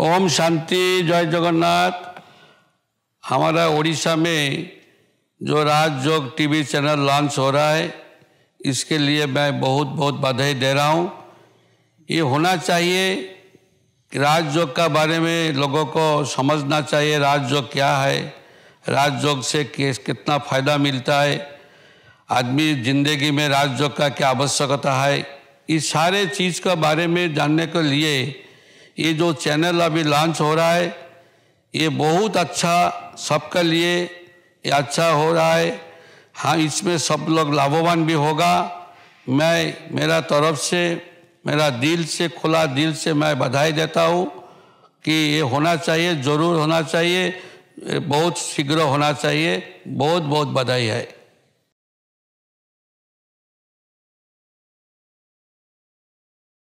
ओम शांति जय जगन्नाथ हमारा उड़ीसा में जो Raj T TV channel launch हो रहा है इसके लिए मैं बहुत बहुत बधाई दे रहा हूँ ये होना चाहिए कि राजयोग का बारे में लोगों को समझना चाहिए राजयोग क्या है राजयोग से कितना फ़ायदा मिलता है आदमी जिंदगी में राजयोग का क्या आवश्यकता है इस सारे चीज़ के बारे में जानने के लिए ये जो चैनल अभी लॉन्च हो रहा है ये बहुत अच्छा सबके लिए ये अच्छा हो रहा है हाँ इसमें सब लोग लाभवान भी होगा मैं मेरा तरफ से मेरा दिल से खुला दिल से मैं बधाई देता हूँ कि ये होना चाहिए ज़रूर होना चाहिए बहुत शीघ्र होना चाहिए बहुत बहुत बधाई है